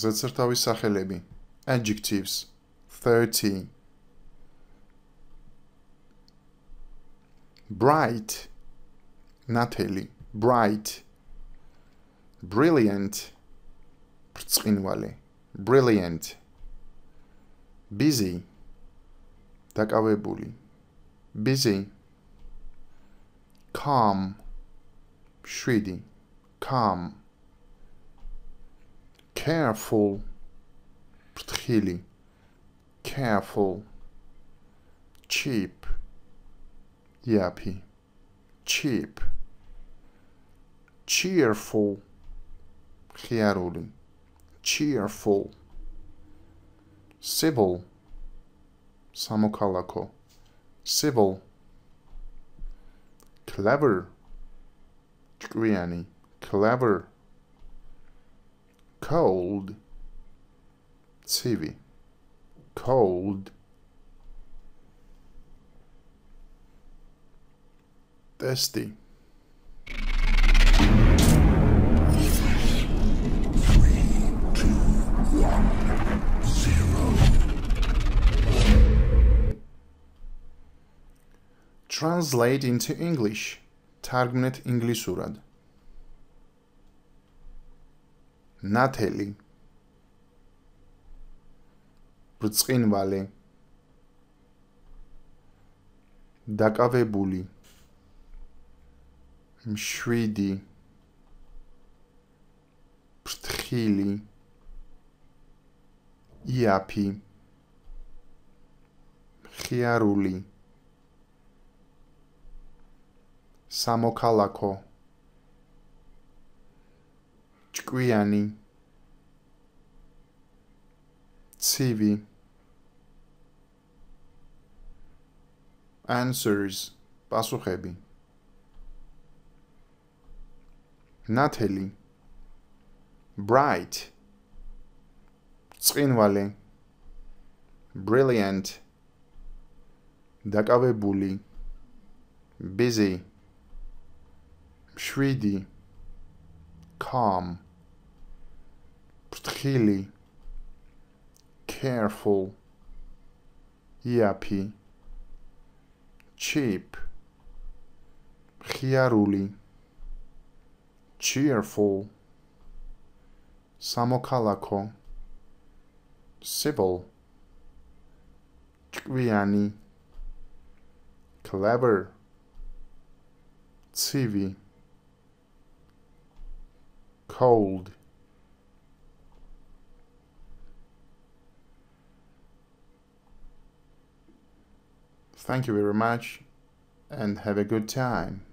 ზედსართავის სახელები adjectives 30 bright natali bright brilliant ბრწყინვალე brilliant busy დაკავებული busy calm შვიდი calm careful, ptchili, careful, cheap, yappy, cheap, cheerful, хиарулин, cheerful, civil, samokalako, civil, clever, чкуяни, clever, cold TV. cold thirsty Translate into English. Targnet Inglisurad. ნათელი ბრწყინვალე დაკავებული მშვიდი ფრთხილი იაფი ხიარული სამოქალაკო Guiani TV Answers Pasuhebi Natalie Bright Srinwale Brilliant Dagave Bully Busy Shridi Calm. Really careful, yappy, cheap, Hiaruli. cheerful, samokalako, civil, tkviani, clever, civi, cold, Thank you very much and have a good time.